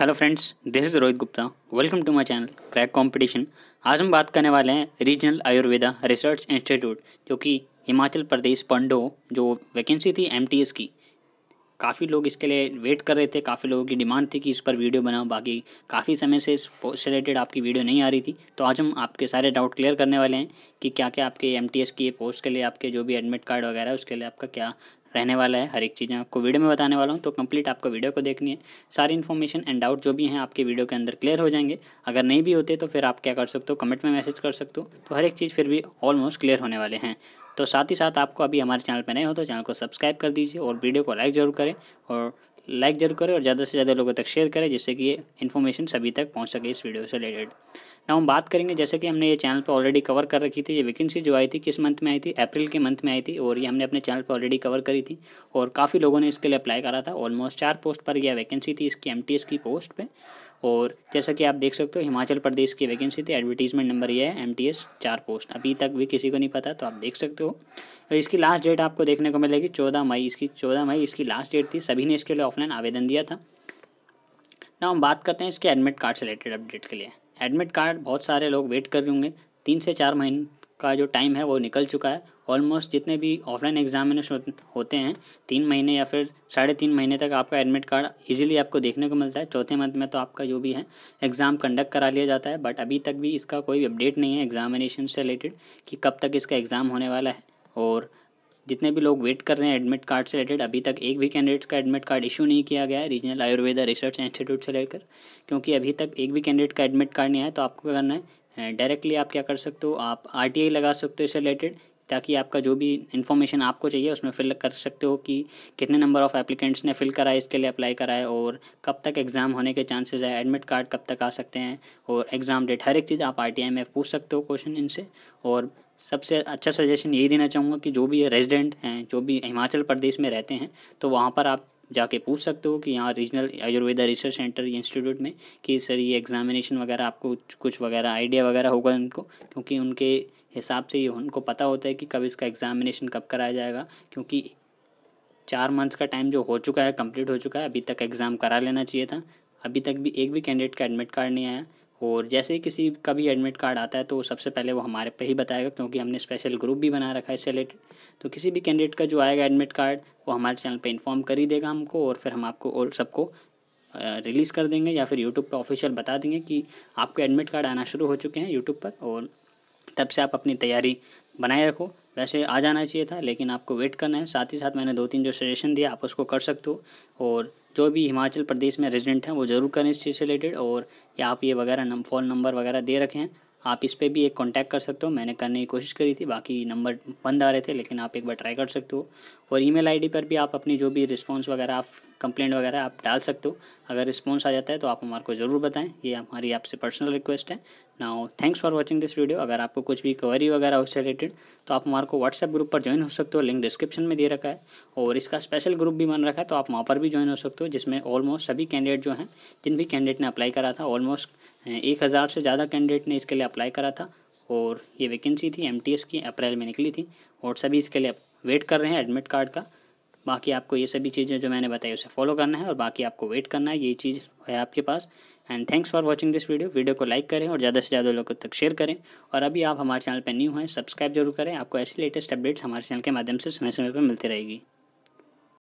hello friends this is Rohit Gupta welcome to my channel crack competition आज हम बात करने वाले हैं रीजनल आयुर्वेदा रिसर्च इंस्टीट्यूट जो कि हिमाचल प्रदेश पंडो जो वैकेंसी थी एमटीएस की काफ़ी लोग इसके लिए वेट कर रहे थे काफ़ी लोगों की डिमांड थी कि इस पर वीडियो बनाओ बाकी काफ़ी समय से इस पोस्ट रिलेटेड आपकी वीडियो नहीं आ रही थी तो आज हम आपके सारे डाउट क्लियर करने वाले हैं कि क्या क्या आपके एम की पोस्ट के लिए आपके जो भी एडमिट कार्ड वगैरह उसके लिए आपका क्या रहने वाला है हर एक चीज़ें आपको वीडियो में बताने वाला हूँ तो कंप्लीट आपको वीडियो को देखनी है सारी इन्फॉर्मेशन एंड डाउट जो भी हैं आपके वीडियो के अंदर क्लियर हो जाएंगे अगर नहीं भी होते तो फिर आप क्या कर सकते हो कमेंट में मैसेज कर सकते हो तो हर एक चीज़ फिर भी ऑलमोस्ट क्लियर होने वाले हैं तो साथ ही साथ आपको अभी हमारे चैनल पर नए हो तो चैनल को सब्सक्राइब कर दीजिए और वीडियो को लाइक ज़रूर करें और लाइक जरूर करें और ज़्यादा से ज़्यादा लोगों तक शेयर करें जिससे कि ये इन्फॉर्मेशन सभी तक पहुँच सके इस वीडियो से रिलेटेड ना हम बात करेंगे जैसे कि हमने ये चैनल पर ऑलरेडी कवर कर रखी थी ये वैकेंसी जो आई थी किस मंथ में आई थी अप्रैल के मंथ में आई थी और ये हमने अपने चैनल पर ऑलरेडी कवर करी थी और काफ़ी लोगों ने इसके लिए अप्लाई करा था ऑलमोस्ट चार पोस्ट पर यह वैकेंसी थी इसकी एम की पोस्ट पर और जैसा कि आप देख सकते हो हिमाचल प्रदेश की वैकेंसी थी एडवर्टीजमेंट नंबर ये है एम टी एस चार पोस्ट अभी तक भी किसी को नहीं पता तो आप देख सकते हो और इसकी लास्ट डेट आपको देखने को मिलेगी चौदह मई इसकी चौदह मई इसकी लास्ट डेट थी सभी ने इसके लिए ऑफलाइन आवेदन दिया था ना हम बात करते हैं इसके एडमिट कार्ड से रिलेटेड अपडेट के लिए एडमिट कार्ड बहुत सारे लोग वेट कर रहे होंगे तीन से चार महीने का जो टाइम है वो निकल चुका है ऑलमोस्ट जितने भी ऑफलाइन एग्जामिनेशन होते हैं तीन महीने या फिर साढ़े तीन महीने तक आपका एडमिट कार्ड इजीली आपको देखने को मिलता है चौथे मंथ में तो आपका जो भी है एग्ज़ाम कंडक्ट करा लिया जाता है बट अभी तक भी इसका कोई अपडेट नहीं है एग्जामिनेशन से रिलेटेड कि कब तक इसका एग्ज़ाम होने वाला है और जितने भी लोग वेट कर रहे हैं एडमिट कार्ड से रिलेटेड अभी तक एक भी कैंडिडेट्स का एडमिट कार्ड इशू नहीं किया गया है रीजनल आयुर्वेदा रिसर्च इंस्टीट्यूट से लेकर क्योंकि अभी तक एक भी कैंडिडेट का एडमिट कार्ड नहीं आया तो आपको क्या करना है डायरेक्टली आप क्या कर सकते हो आप आर लगा सकते हो इससे रिलेटेड ताकि आपका जो भी इन्फॉर्मेशन आपको चाहिए उसमें फिल कर सकते हो कि कितने नंबर ऑफ़ एप्लीकेंट्स ने फिल कराए इसके लिए अप्लाई कराए और कब तक एग्ज़ाम होने के चांसेस है एडमिट कार्ड कब तक आ सकते हैं और एग्ज़ाम डेट हर एक चीज़ आप आर में पूछ सकते हो क्वेश्चन इनसे और सबसे अच्छा सजेशन यही देना चाहूँगा कि जो भी रेजिडेंट हैं जो भी हिमाचल प्रदेश में रहते हैं तो वहाँ पर आप जाके पूछ सकते हो कि यहाँ regional Ayurveda research centre institute में कि सर ये एग्जामिनेशन वगैरह आपको कुछ वगैरह आइडिया वगैरह होगा उनको क्योंकि उनके हिसाब से ये उनको पता होता है कि कब इसका एग्जामिनेशन कब कराया जाएगा क्योंकि चार मंथ्स का टाइम जो हो चुका है कंप्लीट हो चुका है अभी तक एग्ज़ाम करा लेना चाहिए था अभी तक भी एक भी कैंडिडेट का एडमिट कार्ड नहीं आया और जैसे ही किसी का भी एडमिट कार्ड आता है तो सबसे पहले वो हमारे पे ही बताएगा क्योंकि हमने स्पेशल ग्रुप भी बना रखा है इससे रिलेटेड तो किसी भी कैंडिडेट का जो आएगा एडमिट कार्ड वो हमारे चैनल पे इन्फॉर्म कर ही देगा हमको और फिर हम आपको और सबको रिलीज़ कर देंगे या फिर यूट्यूब पर ऑफिशियल बता देंगे कि आपके एडमिट कार्ड आना शुरू हो चुके हैं यूट्यूब पर और तब से आप अपनी तैयारी बनाए रखो वैसे आ जाना चाहिए था लेकिन आपको वेट करना है साथ ही साथ मैंने दो तीन जो सजेशन दिया आप उसको कर सकते हो और जो भी हिमाचल प्रदेश में रेजिडेंट हैं वो ज़रूर करें इस चीज़ से रिलेटेड और या आप ये वगैरह फ़ोन नंबर वगैरह दे रखें आप इस पर भी एक कॉन्टैक्ट कर सकते हो मैंने करने की कोशिश करी थी बाकी नंबर बंद आ रहे थे लेकिन आप एक बार ट्राई कर सकते हो और ई मेल पर भी आप अपनी जो भी रिस्पॉन्स वगैरह आप कंप्लेंट वगैरह आप डाल सकते हो अगर रिस्पॉन्स आ जाता है तो आप हमारे को ज़रूर बताएं ये हमारी आपसे पर्सनल रिक्वेस्ट है ना thanks for watching this video अगर आपको कुछ भी क्वेरी वगैरह उससे रिलेटेड तो आप हमारे को व्हाट्सएप ग्रुप पर ज्वाइन हो सकते हो लिंक डिस्क्रिप्शन में दे रखा है और इसका स्पेशल ग्रुप भी बन रखा है तो आप वहाँ पर भी ज्वाइन हो सकते हो जिसमें ऑलमोस्ट सभी कैंडिडेट जो हैं जिन भी कैंडिडेट ने अप्लाई करा था ऑलमोस्ट हाँ, एक हज़ार से ज़्यादा कैंडिडेट ने इसके लिए अप्लाई करा था और ये वैकेंसी थी एम की अप्रैल में निकली थी और सभी इसके लिए वेट कर रहे हैं एडमिट कार्ड का बाकी आपको ये सभी चीज़ें जो मैंने बताई उसे फॉलो करना है और बाकी आपको वेट करना है ये चीज़ है आपके पास and thanks for watching this video video को लाइक करें और ज़्यादा से ज़्यादा लोगों तक शेयर करें और अभी आप हमारे चैनल पर न्यू हैं सब्सक्राइब जरूर करें आपको ऐसी लेटेस्ट अपडेट्स हमारे चैनल के माध्यम से समय समय पर मिलती रहेगी